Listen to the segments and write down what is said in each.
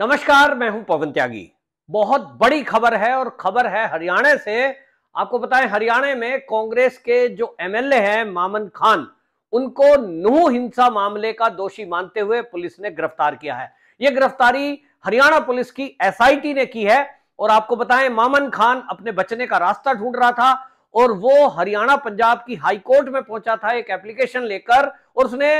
नमस्कार मैं हूं पवन त्यागी बहुत बड़ी खबर है और खबर है हरियाणा से आपको बताएं हरियाणा में कांग्रेस के जो एमएलए हैं मामन खान उनको नू हिंसा मामले का दोषी मानते हुए पुलिस ने गिरफ्तार किया है यह गिरफ्तारी हरियाणा पुलिस की एसआईटी ने की है और आपको बताएं मामन खान अपने बचने का रास्ता ढूंढ रहा था और वो हरियाणा पंजाब की हाईकोर्ट में पहुंचा था एक एप्लीकेशन लेकर और उसने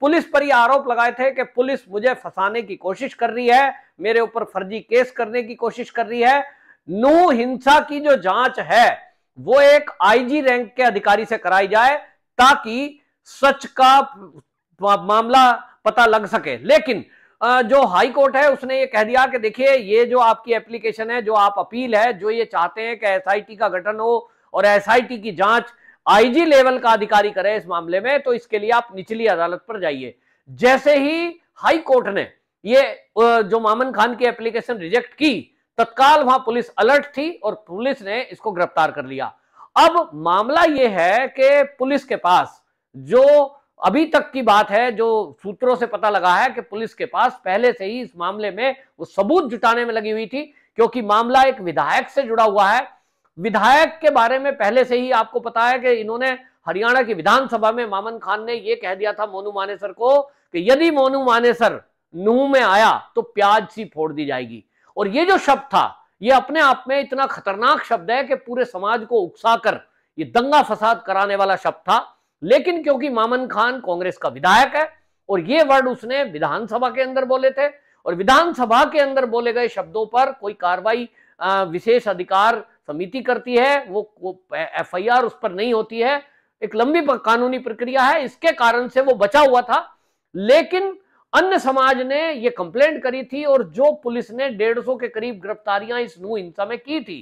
पुलिस पर ही आरोप लगाए थे कि पुलिस मुझे फंसाने की कोशिश कर रही है मेरे ऊपर फर्जी केस करने की कोशिश कर रही है नू हिंसा की जो जांच है वो एक आईजी रैंक के अधिकारी से कराई जाए ताकि सच का मामला पता लग सके लेकिन जो हाई कोर्ट है उसने ये कह दिया कि देखिए ये जो आपकी एप्लीकेशन है जो आप अपील है जो ये चाहते हैं कि एसआईटी का गठन हो और एसआईटी की जांच आईजी लेवल का अधिकारी करे इस मामले में तो इसके लिए आप निचली अदालत पर जाइए जैसे ही हाई कोर्ट ने ये जो मामन खान की एप्लीकेशन रिजेक्ट की तत्काल वहां पुलिस अलर्ट थी और पुलिस ने इसको गिरफ्तार कर लिया अब मामला यह है कि पुलिस के पास जो अभी तक की बात है जो सूत्रों से पता लगा है कि पुलिस के पास पहले से ही इस मामले में वो सबूत जुटाने में लगी हुई थी क्योंकि मामला एक विधायक से जुड़ा हुआ है विधायक के बारे में पहले से ही आपको पता है कि इन्होंने हरियाणा की विधानसभा में मामन खान ने यह कह दिया था मोनू मानेसर को कि यदि मोनू मानेसर नू में आया तो प्याज सी फोड़ दी जाएगी और ये जो शब्द था ये अपने आप में इतना खतरनाक शब्द है कि पूरे समाज को उकसाकर ये दंगा फसाद कराने वाला शब्द था लेकिन क्योंकि मामन खान कांग्रेस का विधायक है और ये वर्ड उसने विधानसभा के अंदर बोले थे और विधानसभा के अंदर बोले गए शब्दों पर कोई कार्रवाई विशेष अधिकार समिति करती है वो एफ एफआईआर उस पर नहीं होती है एक लंबी कानूनी प्रक्रिया है इसके कारण से वो बचा हुआ था लेकिन अन्य समाज ने ये कंप्लेंट करी थी और जो पुलिस ने डेढ़ सौ के करीब गिरफ्तारियां इस नू हिंसा में की थी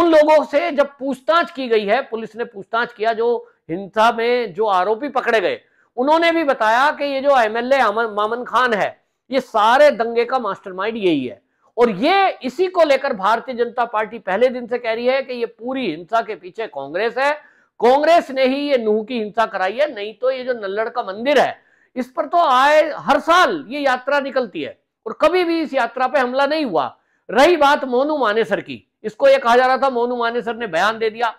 उन लोगों से जब पूछताछ की गई है पुलिस ने पूछताछ किया जो हिंसा में जो आरोपी पकड़े गए उन्होंने भी बताया कि ये जो एमएलए मामन खान है ये सारे दंगे का मास्टरमाइंड यही है और ये इसी को लेकर भारतीय जनता पार्टी पहले दिन से कह रही है कि ये पूरी हिंसा के पीछे कांग्रेस है कांग्रेस ने ही ये नूह की हिंसा कराई है नहीं तो ये जो नल्लड़ का मंदिर है इस पर तो आए हर साल ये यात्रा निकलती है और कभी भी इस यात्रा पर हमला नहीं हुआ रही बात मोनू मानेसर की इसको यह कहा जा रहा था मोनू मानेसर ने बयान दे दिया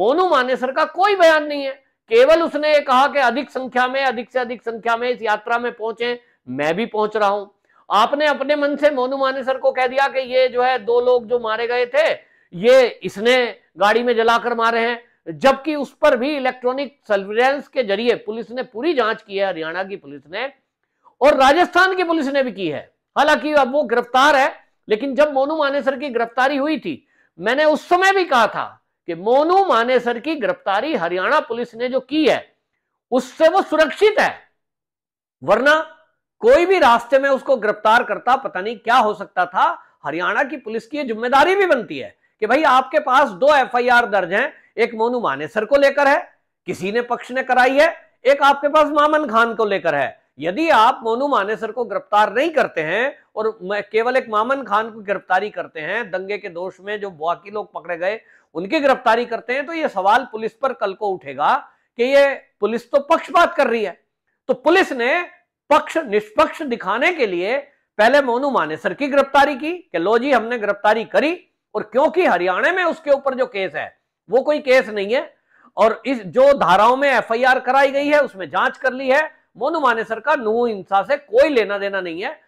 मोनू मानेसर का कोई बयान नहीं है केवल उसने कहा कि अधिक संख्या में अधिक से अधिक संख्या में इस यात्रा में पहुंचे मैं भी पहुंच रहा हूं आपने अपने मन से मोनू मानेसर को कह दिया कि ये जो है दो लोग जो मारे गए थे ये इसने गाड़ी में जलाकर मारे हैं जबकि उस पर भी इलेक्ट्रॉनिक सर्विलेंस के जरिए पुलिस ने पूरी जांच की है हरियाणा की पुलिस ने और राजस्थान की पुलिस ने भी की है हालांकि अब वो गिरफ्तार है लेकिन जब मोनू मानेसर की गिरफ्तारी हुई थी मैंने उस समय भी कहा था कि मोनू मानेसर की गिरफ्तारी हरियाणा पुलिस ने जो की है उससे वो सुरक्षित है वरना कोई भी रास्ते में उसको गिरफ्तार करता पता नहीं क्या हो सकता था हरियाणा की पुलिस की जिम्मेदारी भी बनती है कि भाई आपके पास दो एफआईआर दर्ज हैं एक मोनू मानेसर को लेकर है किसी ने पक्ष ने कराई है एक आपके पास मामन खान को लेकर है यदि आप मोनू मानेसर को गिरफ्तार नहीं करते हैं और केवल एक मामन खान को गिरफ्तारी करते हैं दंगे के दोष में जो बाकी लोग पकड़े गए उनकी गिरफ्तारी करते हैं तो यह सवाल पुलिस पर कल को उठेगा कि यह पुलिस तो पक्षपात कर रही है तो पुलिस ने पक्ष निष्पक्ष दिखाने के लिए पहले मोनू मानेसर की गिरफ्तारी की कि लो जी हमने गिरफ्तारी करी और क्योंकि हरियाणा में उसके ऊपर जो केस है वो कोई केस नहीं है और इस जो धाराओं में एफआईआर कराई गई है उसमें जांच कर ली है मोनू मानेसर का नू हिंसा से कोई लेना देना नहीं है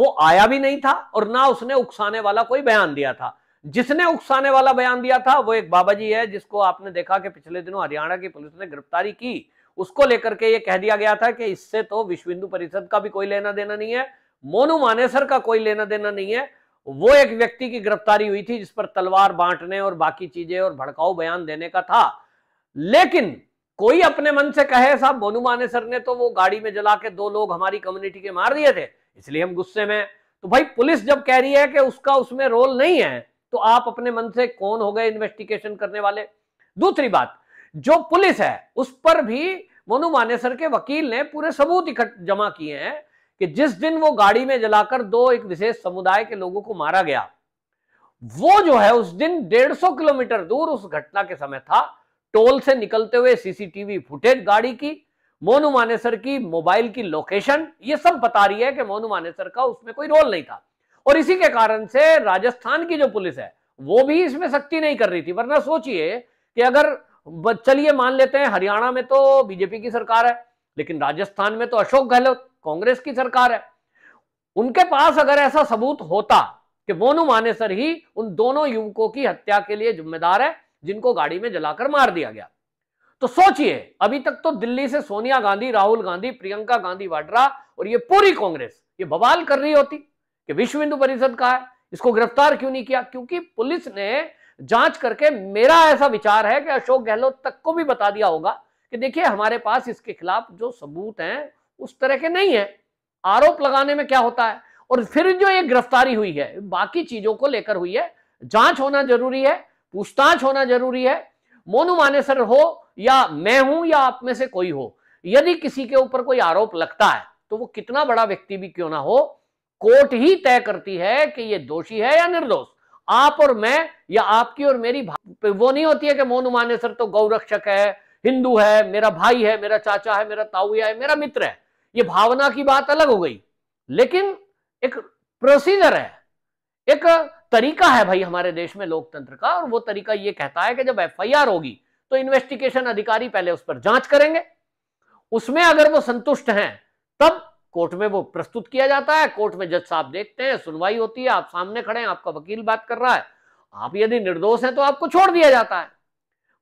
वो आया भी नहीं था और ना उसने उकसाने वाला कोई बयान दिया था जिसने उकसाने वाला बयान दिया था वो एक बाबा जी है जिसको आपने देखा कि पिछले दिनों हरियाणा की पुलिस ने गिरफ्तारी की उसको लेकर के ये कह दिया गया था कि इससे तो विश्व हिंदू परिषद का भी कोई लेना देना नहीं है मोनू मानेसर का कोई लेना देना नहीं है वो एक व्यक्ति की गिरफ्तारी हुई थी जिस पर तलवार बांटने और बाकी चीजें और भड़काऊ बयान देने का था लेकिन कोई अपने मन से कहे साहब मोनू मानेसर ने तो वो गाड़ी में जला के दो लोग हमारी कम्युनिटी के मार दिए थे इसलिए हम गुस्से में तो भाई पुलिस जब कह रही है कि उसका उसमें रोल नहीं है तो आप अपने मन से कौन हो गए इन्वेस्टिगेशन करने वाले दूसरी बात जो पुलिस है उस पर भी मोनू मानेसर के वकील ने पूरे सबूत इकट्ठ जमा किए हैं कि जिस दिन वो गाड़ी में जलाकर दो एक विशेष समुदाय के लोगों को मारा गया वो जो है उस दिन 150 किलोमीटर दूर उस घटना के समय था टोल से निकलते हुए सीसीटीवी फुटेज गाड़ी की मोनू मानेसर की मोबाइल की लोकेशन ये सब बता रही है कि मोनू मानेसर का उसमें कोई रोल नहीं था और इसी के कारण से राजस्थान की जो पुलिस है वो भी इसमें सख्ती नहीं कर रही थी वरना सोचिए कि अगर चलिए मान लेते हैं हरियाणा में तो बीजेपी की सरकार है लेकिन राजस्थान में तो अशोक गहलोत कांग्रेस की सरकार है उनके पास अगर ऐसा सबूत होता कि मोनू मानेसर ही उन दोनों युवकों की हत्या के लिए जिम्मेदार है जिनको गाड़ी में जलाकर मार दिया गया तो सोचिए अभी तक तो दिल्ली से सोनिया गांधी राहुल गांधी प्रियंका गांधी वाड्रा और ये पूरी कांग्रेस ये बवाल कर रही होती कि विश्व हिंदू परिषद का है इसको गिरफ्तार क्यों नहीं किया क्योंकि पुलिस ने जांच करके मेरा ऐसा विचार है कि अशोक गहलोत तक को भी बता दिया होगा कि देखिए हमारे पास इसके खिलाफ जो सबूत हैं उस तरह के नहीं है आरोप लगाने में क्या होता है और फिर जो ये गिरफ्तारी हुई है बाकी चीजों को लेकर हुई है जांच होना जरूरी है पूछताछ होना जरूरी है मोनू मानेसर हो या मैं हूं या आप में से कोई हो यदि किसी के ऊपर कोई आरोप लगता है तो वो कितना बड़ा व्यक्ति भी क्यों ना हो कोर्ट ही तय करती है कि ये दोषी है या निर्दोष आप और मैं या आपकी और मेरी वो नहीं होती है कि मोनू सर तो गौरक्षक है हिंदू है मेरा भाई है मेरा चाचा है मेरा ताऊया है मेरा मित्र है ये भावना की बात अलग हो गई लेकिन एक प्रोसीजर है एक तरीका है भाई हमारे देश में लोकतंत्र का और वो तरीका ये कहता है कि जब एफआईआर होगी तो इन्वेस्टिगेशन अधिकारी पहले उस पर जांच करेंगे उसमें अगर वो संतुष्ट हैं तब कोर्ट में वो प्रस्तुत किया जाता है कोर्ट में जज साहब देखते हैं सुनवाई होती है आप सामने खड़े हैं आपका वकील बात कर रहा है आप यदि निर्दोष हैं तो आपको छोड़ दिया जाता है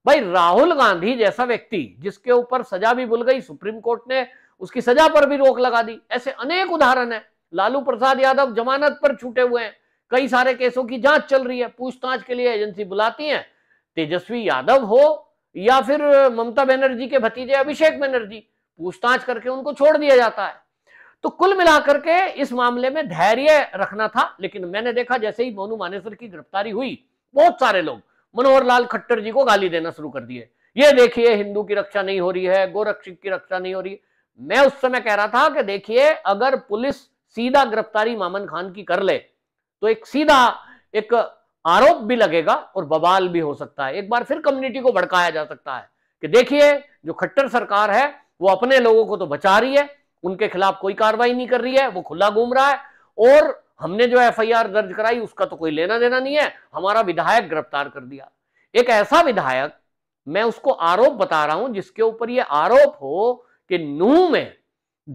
भाई राहुल गांधी जैसा व्यक्ति जिसके ऊपर सजा भी भूल गई सुप्रीम कोर्ट ने उसकी सजा पर भी रोक लगा दी ऐसे अनेक उदाहरण है लालू प्रसाद यादव जमानत पर छूटे हुए हैं कई सारे केसों की जांच चल रही है पूछताछ के लिए एजेंसी बुलाती है तेजस्वी यादव हो या फिर ममता बनर्जी के भतीजे अभिषेक बनर्जी पूछताछ करके उनको छोड़ दिया जाता है तो कुल मिलाकर के इस मामले में धैर्य रखना था लेकिन मैंने देखा जैसे ही मोनू मानेसर की गिरफ्तारी हुई बहुत सारे लोग मनोहर लाल खट्टर जी को गाली देना शुरू कर दिए ये देखिए हिंदू की रक्षा नहीं हो रही है गोरक्षित की रक्षा नहीं हो रही है मैं उस समय कह रहा था कि देखिए अगर पुलिस सीधा गिरफ्तारी मामन खान की कर ले तो एक सीधा एक आरोप भी लगेगा और बवाल भी हो सकता है एक बार फिर कम्युनिटी को भड़काया जा सकता है कि देखिए जो खट्टर सरकार है वो अपने लोगों को तो बचा रही है उनके खिलाफ कोई कार्रवाई नहीं कर रही है वो खुला घूम रहा है और हमने जो एफआईआर दर्ज कराई उसका तो कोई लेना देना नहीं है हमारा विधायक गिरफ्तार कर दिया एक ऐसा विधायक मैं उसको आरोप बता रहा हूं जिसके ऊपर ये आरोप हो कि नूह में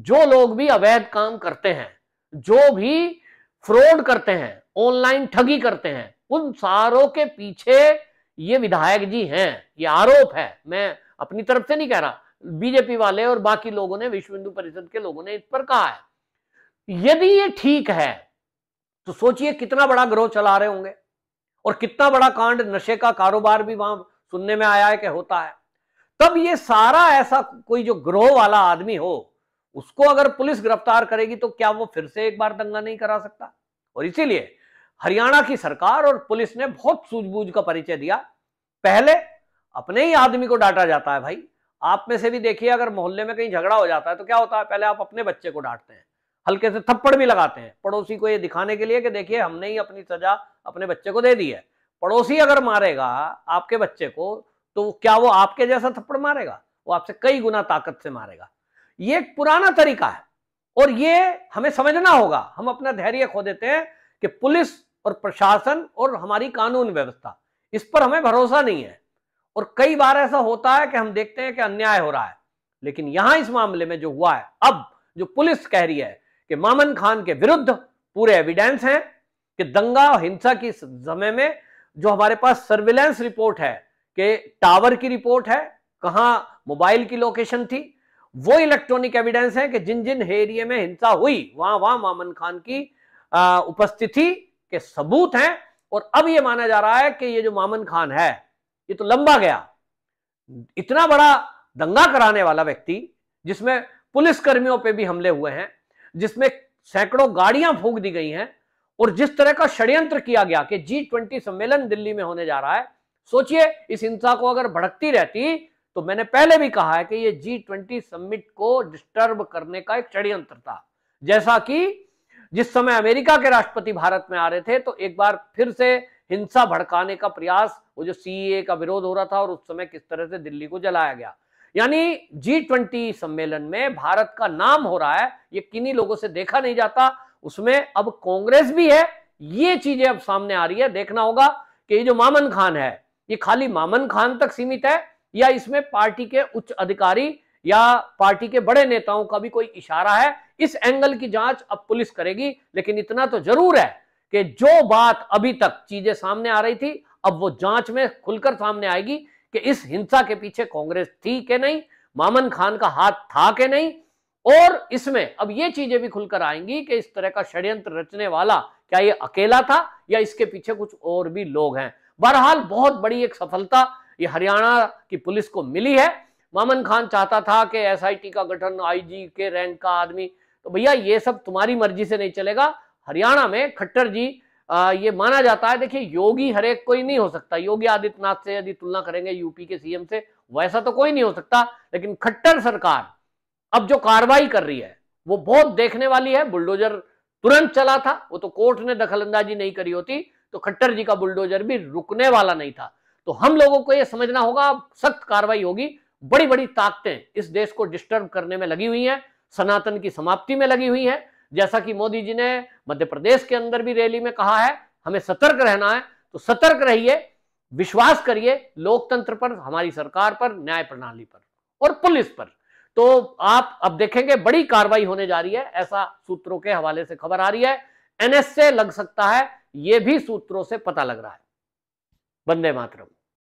जो लोग भी अवैध काम करते हैं जो भी फ्रॉड करते हैं ऑनलाइन ठगी करते हैं उन सारों के पीछे ये विधायक जी हैं ये आरोप है मैं अपनी तरफ से नहीं कह रहा बीजेपी वाले और बाकी लोगों ने विश्व हिंदू परिषद के लोगों ने इस पर कहा है यदि ये ठीक है तो सोचिए कितना बड़ा ग्रोह चला रहे होंगे और कितना बड़ा कांड नशे का कारोबार भी वहां सुनने में आया है कि होता है तब ये सारा ऐसा कोई जो ग्रोह वाला आदमी हो उसको अगर पुलिस गिरफ्तार करेगी तो क्या वो फिर से एक बार दंगा नहीं करा सकता और इसीलिए हरियाणा की सरकार और पुलिस ने बहुत सूझबूझ का परिचय दिया पहले अपने ही आदमी को डांटा जाता है भाई आप में से भी देखिए अगर मोहल्ले में कहीं झगड़ा हो जाता है तो क्या होता है पहले आप अपने बच्चे को डांटते हैं हल्के से थप्पड़ भी लगाते हैं पड़ोसी को ये दिखाने के लिए कि देखिए हमने ही अपनी सजा अपने बच्चे को दे दी है पड़ोसी अगर मारेगा आपके बच्चे को तो क्या वो आपके जैसा थप्पड़ मारेगा वो आपसे कई गुना ताकत से मारेगा ये एक पुराना तरीका है और ये हमें समझना होगा हम अपना धैर्य खो देते हैं कि पुलिस और प्रशासन और हमारी कानून व्यवस्था इस पर हमें भरोसा नहीं है और कई बार ऐसा होता है कि हम देखते हैं कि अन्याय हो रहा है लेकिन यहां इस मामले में जो हुआ है अब जो पुलिस कह रही है कि मामन खान के विरुद्ध पूरे एविडेंस हैं कि दंगा और हिंसा की समय में जो हमारे पास सर्विलेंस रिपोर्ट है कि टावर की रिपोर्ट है कहां मोबाइल की लोकेशन थी वो इलेक्ट्रॉनिक एविडेंस है कि जिन जिन एरिए में हिंसा हुई वहां वहां मामन खान की उपस्थिति के सबूत हैं और अब ये माना जा रहा है कि ये जो मामन खान है ये तो लंबा गया इतना बड़ा दंगा कराने वाला व्यक्ति जिसमें पुलिसकर्मियों पे भी हमले हुए हैं जिसमें सैकड़ों गाड़ियां फूक दी गई हैं और जिस तरह का षड्यंत्र किया गया कि जी ट्वेंटी सम्मेलन दिल्ली में होने जा रहा है सोचिए इस हिंसा को अगर भड़कती रहती तो मैंने पहले भी कहा है कि यह जी ट्वेंटी समिट को डिस्टर्ब करने का एक षड्यंत्र था जैसा कि जिस समय अमेरिका के राष्ट्रपति भारत में आ रहे थे तो एक बार फिर से हिंसा भड़काने का प्रयास वो जो सीए e का विरोध हो रहा था और उस समय किस तरह से दिल्ली को जलाया गया यानी जी ट्वेंटी सम्मेलन में भारत का नाम हो रहा है ये किन्हीं लोगों से देखा नहीं जाता उसमें अब कांग्रेस भी है ये चीजें अब सामने आ रही है देखना होगा कि ये जो मामन खान है ये खाली मामन खान तक सीमित है या इसमें पार्टी के उच्च अधिकारी या पार्टी के बड़े नेताओं का भी कोई इशारा है इस एंगल की जांच अब पुलिस करेगी लेकिन इतना तो जरूर है कि जो बात अभी तक चीजें सामने आ रही थी अब वो जांच में खुलकर सामने आएगी कि इस हिंसा के पीछे कांग्रेस थी कि नहीं मामन खान का हाथ था कि नहीं और इसमें अब ये चीजें भी खुलकर आएंगी कि इस तरह का षड्यंत्र रचने वाला क्या ये अकेला था या इसके पीछे कुछ और भी लोग हैं बहरहाल बहुत बड़ी एक सफलता ये हरियाणा की पुलिस को मिली है मामन खान चाहता था कि एसआईटी का गठन आईजी के रैंक का आदमी तो भैया ये सब तुम्हारी मर्जी से नहीं चलेगा हरियाणा में खट्टर जी आ, ये माना जाता है देखिए योगी हरेक कोई नहीं हो सकता योगी आदित्यनाथ से यदि तुलना करेंगे यूपी के सीएम से वैसा तो कोई नहीं हो सकता लेकिन खट्टर सरकार अब जो कार्रवाई कर रही है वो बहुत देखने वाली है बुलडोजर तुरंत चला था वो तो कोर्ट ने दखलंदाजी नहीं करी होती तो खट्टर जी का बुलडोजर भी रुकने वाला नहीं था तो हम लोगों को यह समझना होगा अब सख्त कार्रवाई होगी बड़ी बड़ी ताकतें इस देश को डिस्टर्ब करने में लगी हुई हैं सनातन की समाप्ति में लगी हुई हैं जैसा कि मोदी जी ने मध्य प्रदेश के अंदर भी रैली में कहा है हमें सतर्क रहना है तो सतर्क रहिए विश्वास करिए लोकतंत्र पर हमारी सरकार पर न्याय प्रणाली पर और पुलिस पर तो आप अब देखेंगे बड़ी कार्रवाई होने जा रही है ऐसा सूत्रों के हवाले से खबर आ रही है एनएसए लग सकता है यह भी सूत्रों से पता लग रहा है बंदे मातरम